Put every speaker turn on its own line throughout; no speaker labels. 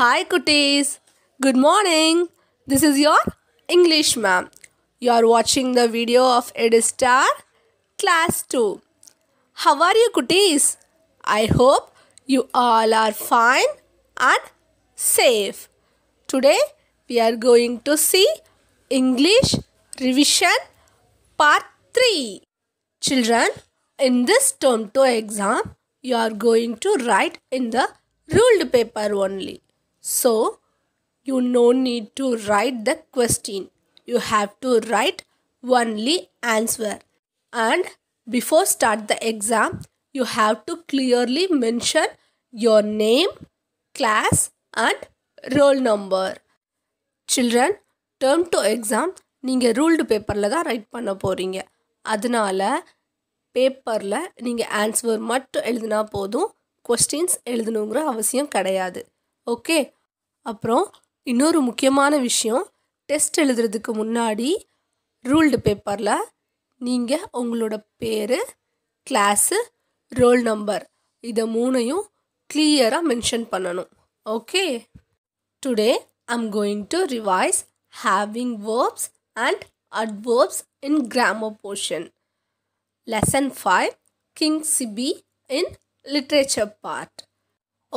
Hi cuties. Good morning. This is your English ma'am. You are watching the video of Edistar class 2. How are you cuties? I hope you all are fine and safe. Today we are going to see English revision part 3. Children, in this term 2 exam, you are going to write in the ruled paper only. So, you no need to write the question. You have to write only answer. And before start the exam, you have to clearly mention your name, class and roll number. Children, term to exam நீங்கள் ruled பேப்பரில் தான் right பண்ண போகிறீங்க அதனால் பேப்பரில் நீங்கள் answer மட்டும் எழுதினா போதும் கொஸ்டின்ஸ் எழுதணுங்கிற அவசியம் கிடையாது ஓகே அப்புறம் இன்னொரு முக்கியமான விஷயம் டெஸ்ட் எழுதுறதுக்கு முன்னாடி ரூல்டு பேப்பரில் நீங்கள் உங்களோட பேர் கிளாஸு ரோல் நம்பர் இதை மூணையும் கிளியராக மென்ஷன் பண்ணணும் okay today I'm going to revise having verbs and adverbs in grammar portion lesson five king Sibi in literature part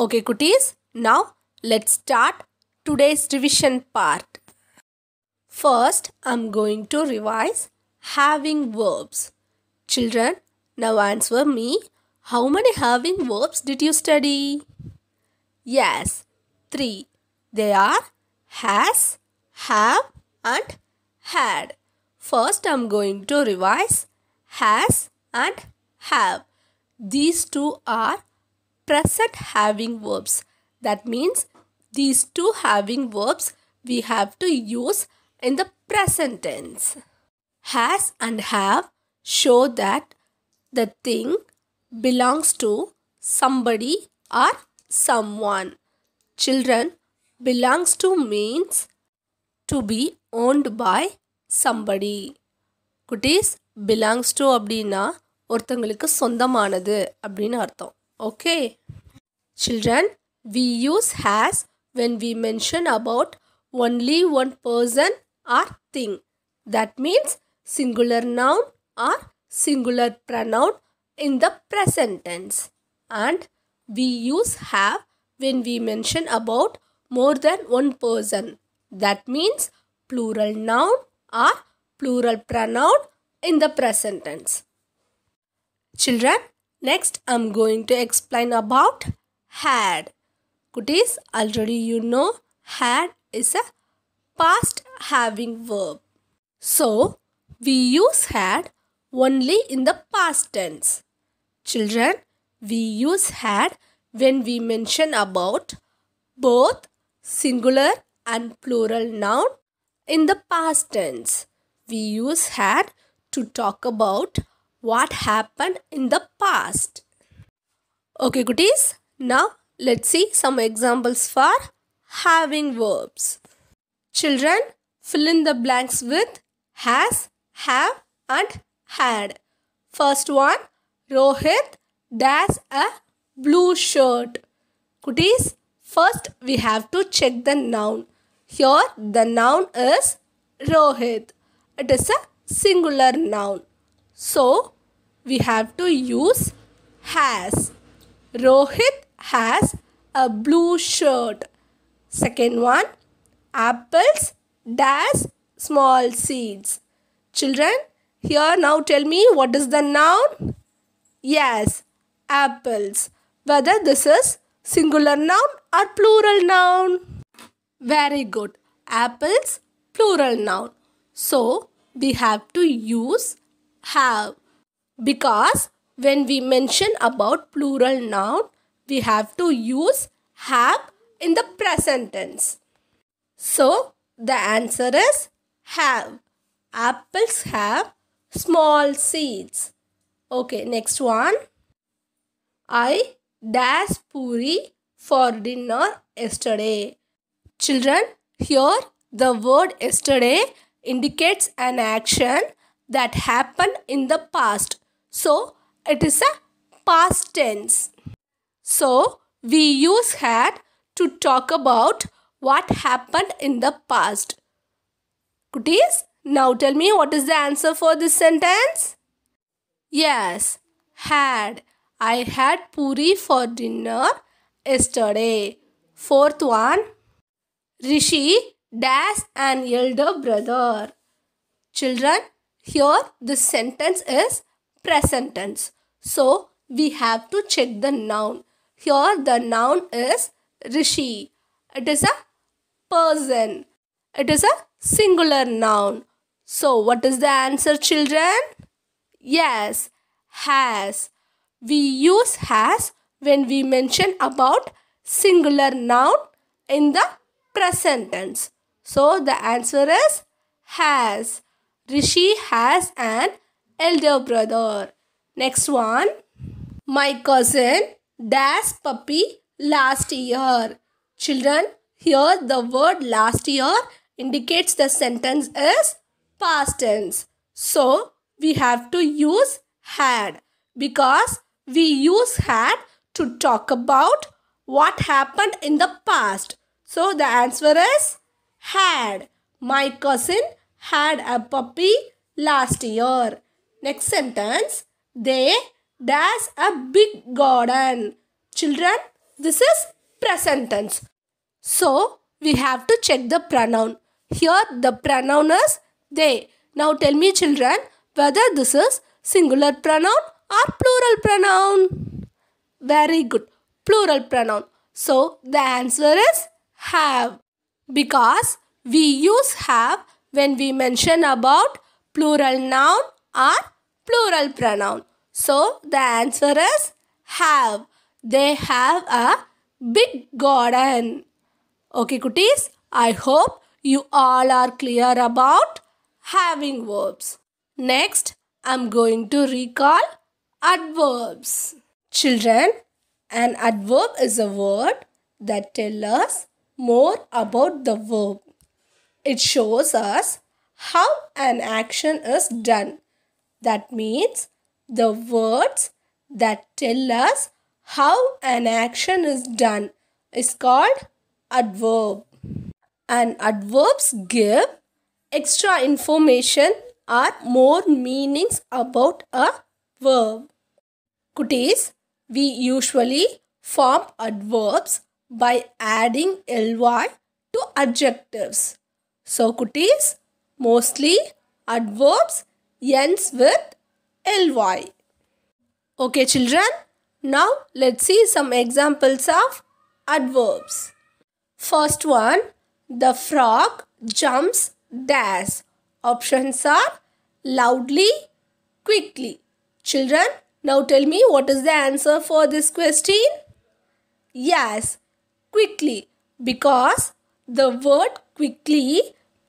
okay குட்டீஸ் Now let's start today's revision part. First, I'm going to revise having verbs. Children, now answer me. How many having verbs did you study? Yes, three. They are has, have and had. First, I'm going to revise has and have. These two are present having verbs that means these two having verbs we have to use in the present tense. Has and have show that the thing belongs to somebody or someone. Children belongs to means to be owned by somebody. குட்டீஸ் to to அப்படின்னா ஒருத்தங்களுக்கு சொந்தமானது அப்படின்னு அர்த்தம் okay children we use has when we mention about only one person or thing. That means singular noun or singular pronoun in the present tense. And we use have when we mention about more than one person. That means plural noun or plural pronoun in the present tense. Children, next I'm going to explain about had. Goodies, already you know had is a past having verb. So, we use had only in the past tense. Children, we use had when we mention about both singular and plural noun in the past tense. We use had to talk about what happened in the past. Okay, goodies. Now Let's see some examples for having verbs. Children, fill in the blanks with has, have and had. First one, Rohit has a blue shirt. Kutis, first we have to check the noun. Here the noun is Rohit. It is a singular noun. So we have to use has. Rohit has a blue shirt. Second one, apples dash small seeds. Children, here now tell me what is the noun? Yes, apples. Whether this is singular noun or plural noun. Very good. Apples, plural noun. So, we have to use have because when we mention about plural noun, we have to use have in the present tense. So the answer is have. Apples have small seeds. Okay, next one. I dash puri for dinner yesterday. Children, here the word yesterday indicates an action that happened in the past. So, it is a past tense. So, we use had to talk about what happened in the past. Goodies, now tell me what is the answer for this sentence? Yes, had. I had puri for dinner yesterday. Fourth one, Rishi dash an elder brother. Children, here the sentence is present tense. So, we have to check the noun. Here the noun is Rishi. It is a person. It is a singular noun. So what is the answer children? Yes, has. We use has when we mention about singular noun in the present tense. So the answer is has. Rishi has an elder brother. Next one. My cousin Das puppy last year. Children, here the word last year indicates the sentence is past tense. So, we have to use had because we use had to talk about what happened in the past. So, the answer is had. My cousin had a puppy last year. Next sentence. They there's a big garden. Children, this is present tense. So, we have to check the pronoun. Here, the pronoun is they. Now, tell me children whether this is singular pronoun or plural pronoun. Very good. Plural pronoun. So, the answer is have. Because we use have when we mention about plural noun or plural pronoun. So the answer is have. They have a big garden. Okay, cuties. I hope you all are clear about having verbs. Next, I'm going to recall adverbs. Children, an adverb is a word that tells us more about the verb. It shows us how an action is done. That means the words that tell us how an action is done is called adverb. And adverbs give extra information or more meanings about a verb. Kutis, we usually form adverbs by adding ly to adjectives. So, kutis, mostly adverbs ends with ly. Okay children, now let's see some examples of adverbs. First one, the frog jumps dash. Options are loudly, quickly. Children, now tell me what is the answer for this question? Yes, quickly. Because the word quickly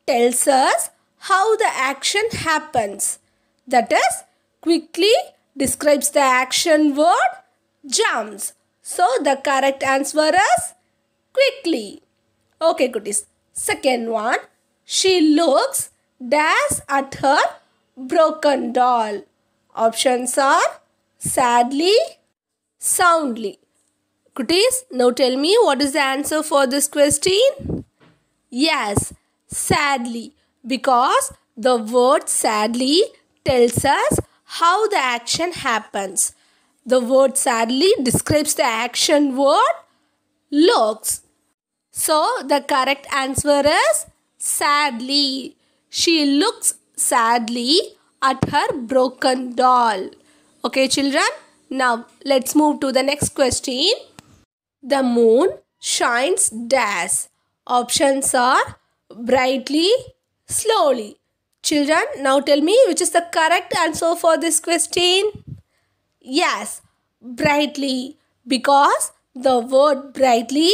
tells us how the action happens. That is, quickly describes the action word jumps. So the correct answer is quickly. Okay, goodies. Second one. She looks dash at her broken doll. Options are sadly, soundly. Goodies, now tell me what is the answer for this question? Yes, sadly. Because the word sadly tells us how the action happens. The word sadly describes the action word looks. So the correct answer is sadly. She looks sadly at her broken doll. Okay children, now let's move to the next question. The moon shines dash. Options are brightly, slowly. Children, now tell me which is the correct answer for this question. Yes, brightly. Because the word brightly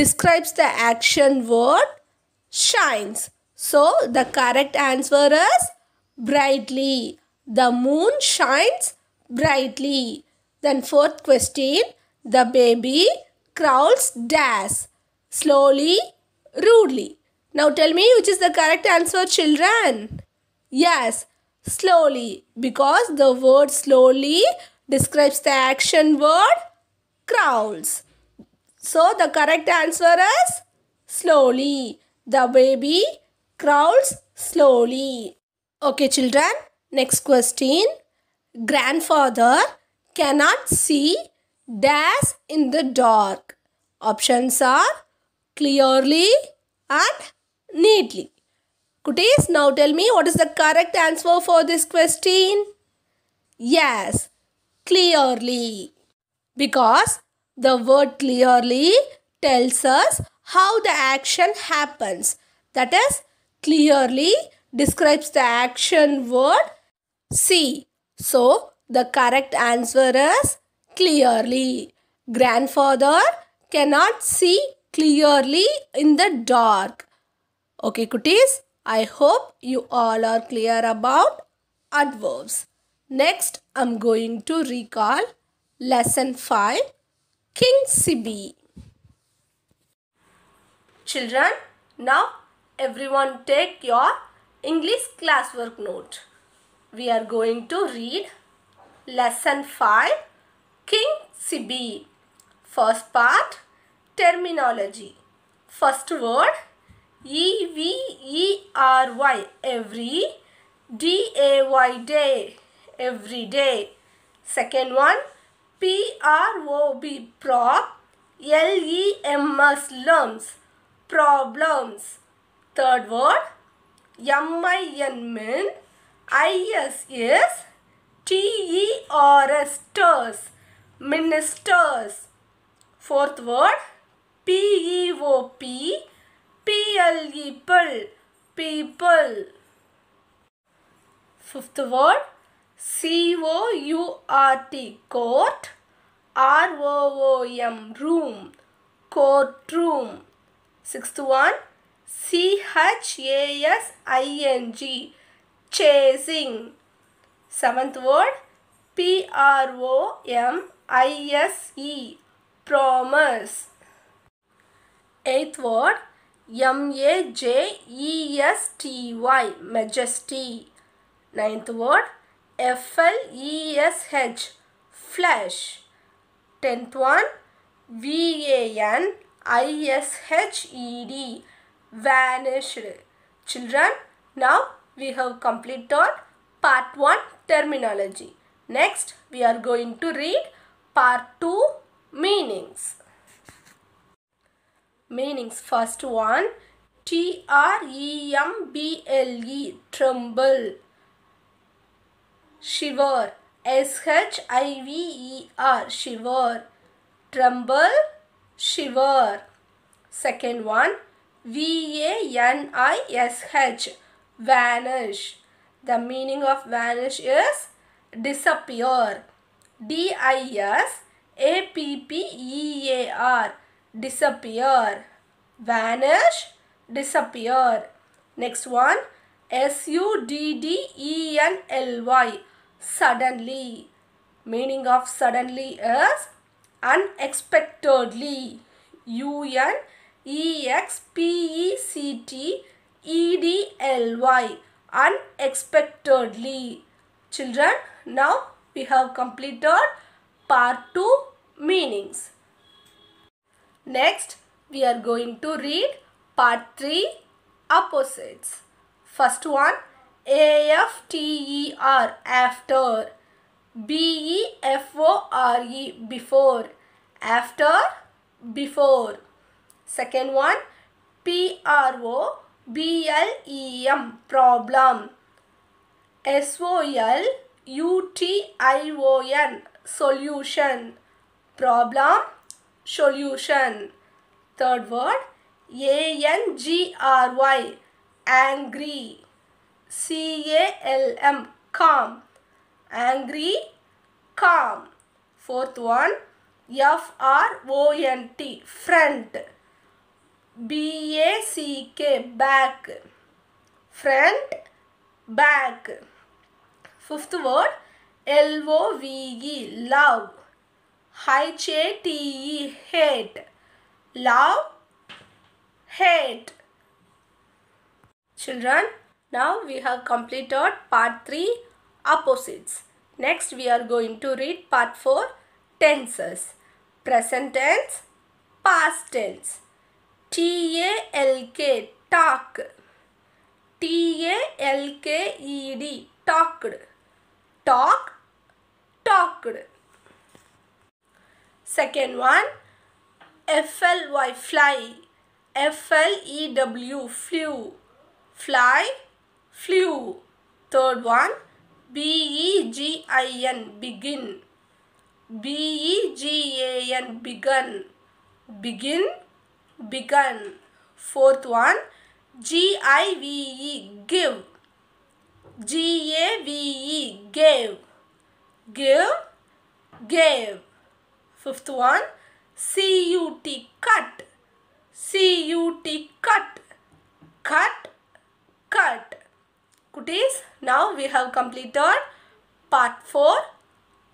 describes the action word shines. So the correct answer is brightly. The moon shines brightly. Then fourth question, the baby crawls dash slowly, rudely. Now tell me which is the correct answer children. Yes, slowly because the word slowly describes the action word crawls. So the correct answer is slowly. The baby crawls slowly. Okay children, next question. Grandfather cannot see dash in the dark. Options are clearly and neatly. Kutis, now tell me what is the correct answer for this question? Yes, clearly. Because the word clearly tells us how the action happens. That is, clearly describes the action word C. So, the correct answer is clearly. Grandfather cannot see clearly in the dark. Okay, cuties. I hope you all are clear about adverbs. Next, I'm going to recall lesson 5 King Sibi. Children, now everyone take your English classwork note. We are going to read lesson 5 King Sibi. First part terminology. First word E V E R Y every D A Y day every day. Second one P R O B prop L E M S problems. Third word M I N min I S is T E R S ters ministers. Fourth word P E O P P-L-E, people. Fifth word, C-O-U-R-T, court, R-O-O-M, room, courtroom. Sixth one, C-H-A-S-I-N-G, chasing. Seventh word, P-R-O-M-I-S-E, promise. Eighth word, M-A-J-E-S-T-Y, majesty. Ninth word, F-L-E-S-H, Flash Tenth one, V-A-N-I-S-H-E-D, vanished. Children, now we have completed part 1 terminology. Next, we are going to read part 2 meanings meanings. First one, T-R-E-M-B-L-E, tremble. Shiver, S-H-I-V-E-R, shiver. Tremble, shiver. Second one, V-A-N-I-S-H, vanish. The meaning of vanish is disappear. D-I-S-A-P-P-E-A-R disappear. Vanish, disappear. Next one, S-U-D-D-E-N-L-Y, suddenly. Meaning of suddenly is unexpectedly. U-N-E-X-P-E-C-T-E-D-L-Y, unexpectedly. Children, now we have completed part 2 meanings. Next, we are going to read part 3 opposites. First one, AFTER after, BEFORE before, after, before. Second one, problem, problem, SOL, solution, problem, solution. Third word A-N-G-R-Y angry C-A-L-M calm angry calm. Fourth one F-R-O-N-T front B-A-C-K back front back. Fifth word L-O-V-E love H A T E hate. Love, hate. Children, now we have completed part 3 opposites. Next we are going to read part 4 tenses. Present tense, past tense. T A L K talk. T A L K E D talked. Talk, talked. Second one, FLY, fly. F-L-E-W, flew. Fly, flew. Third one, B-E-G-I-N, begin. B-E-G-A-N, begun. Begin, begun. Fourth one, G-I-V-E, give. G-A-V-E, gave. Give, gave. Fifth one, C-U-T, cut. C-U-T, cut. Cut, cut. Cuties, now we have completed part 4,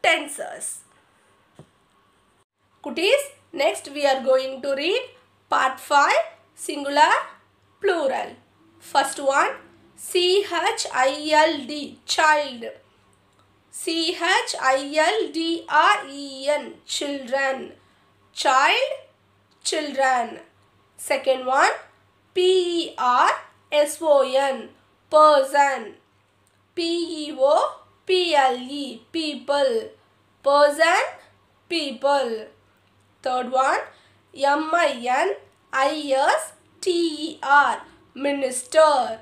tenses. Cuties, next we are going to read part 5, singular, plural. First one, C-H-I-L-D, child. C H I L D R E N children child children second one P E R S O N person P E O P L E people person people third one M I N I S T E R minister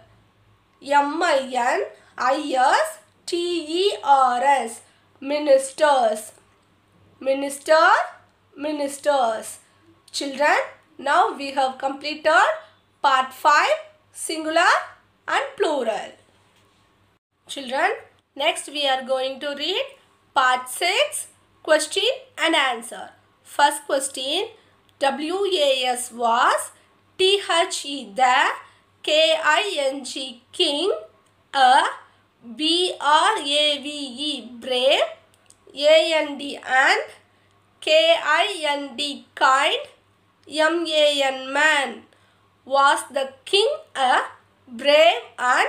M I S T E R T-E-R-S, ministers. Minister, ministers. Children, now we have completed part 5, singular and plural. Children, next we are going to read part 6, question and answer. First question, W-A-S was, T-H-E the, K-I-N-G king, a B R A V E brave, A N D and K I N D kind, M A N man. Was the king a brave and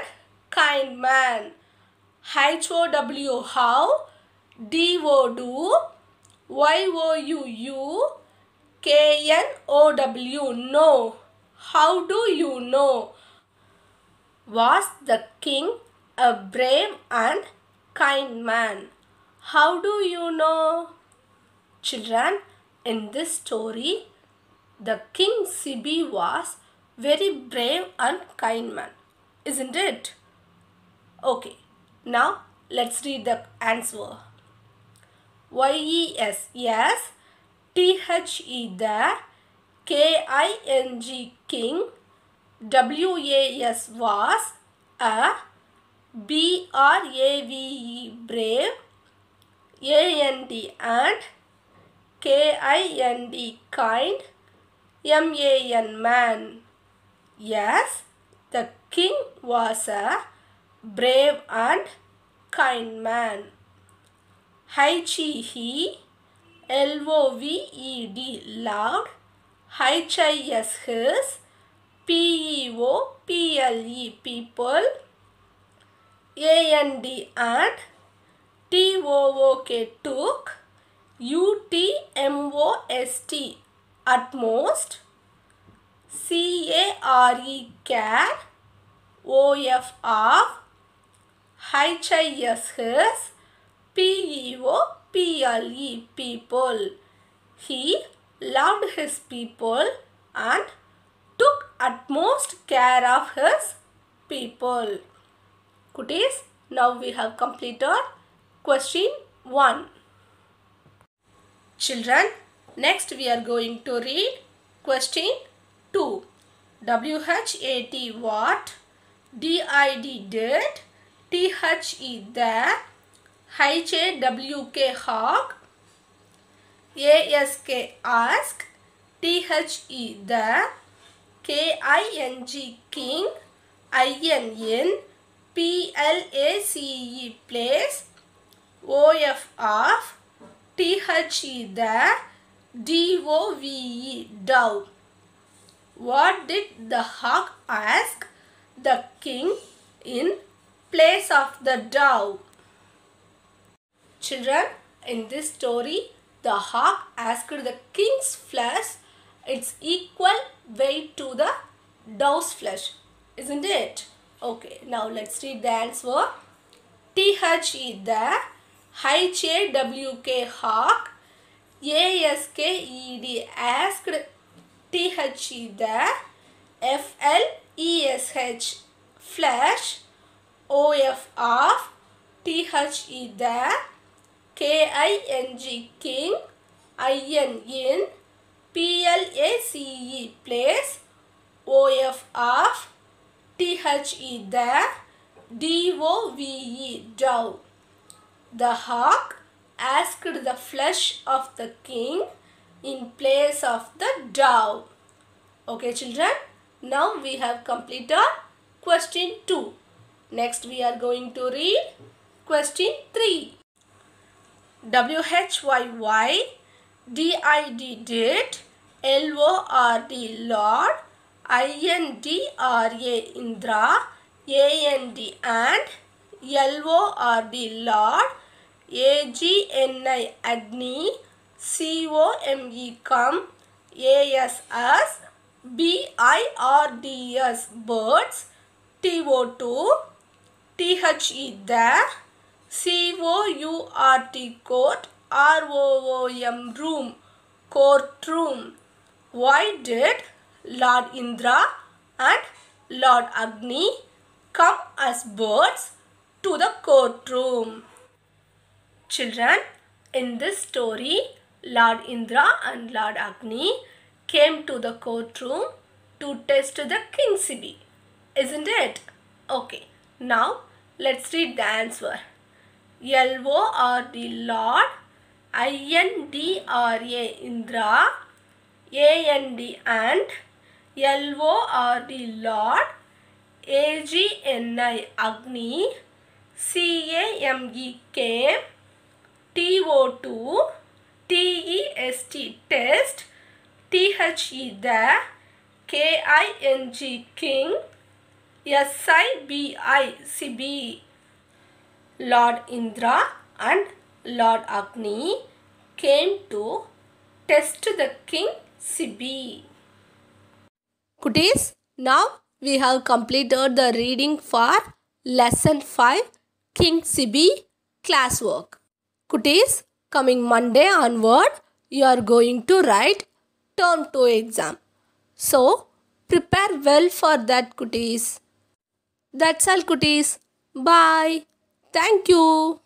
kind man? H O W how, D O do, Y O U O W no. How do you know? Was the king a brave and kind man. How do you know? Children, in this story, the King Sibi was very brave and kind man. Isn't it? Okay, now let's read the answer. Y-E-S, yes. T-H-E, there. K-I-N-G, king. W-A-S, was. A B R A V E brave A N D and K I N D kind M A N man Yes the king was a brave and kind man H E Chi L O V E D loved H I S yes P E O P L E people AND and TOOK took UTMOST at most CARE care OF of HIS his people. He loved his people and took utmost care of his people. Cuties, now we have completed question 1. Children, next we are going to read question 2. W-H-A-T what? D-I-D did? T-H-E there? H-A-W-K hog? A-S-K ask? T-H-E there? K-I-N-G king? I-N PLACE place OF of THE the DOVE Dow. What did the hawk ask the king in place of the dove? Children, in this story, the hawk asked the king's flesh its equal weight to the dove's flesh, isn't it? Okay, now let's read the answer. T H E the high HAWK hawk. ASKED asked. TH the FLESH flash. OF of. the KING king. IN in. PLACE place. OF of. T-H-E D-O-V-E, dove. The hawk asked the flesh of the king in place of the dove. Okay children, now we have completed question 2. Next we are going to read question 3. W-H-Y-Y, D-I-D did, L-O-R-D lord, I-N-D-R-A, Indra, A-N-D, and L-O-R-D, Lord, A-G-N-I, Agni, C-O-M-E, come, A-S-S, B-I-R-D-S, birds, T-O-2, T-H-E, there, C-O-U-R-T, court, R-O-O-M, room, courtroom. Why did Lord Indra and Lord Agni come as birds to the courtroom. Children, in this story, Lord Indra and Lord Agni came to the courtroom to test the kingship. Isn't it? Okay, now let's read the answer. L-O-R-D, Lord, I-N-D-R-A, Indra, A-N-D, and L O R D lord A G N I Agni C A M E came T O to T E S T test T E the K I N G king S I B I Sibi lord and Lord Agni came to test the king Sibi. Kutis, now we have completed the reading for Lesson 5 King Sibi classwork. Kutis, coming Monday onward, you are going to write term 2 exam. So, prepare well for that Kutis. That's all Kutis. Bye. Thank you.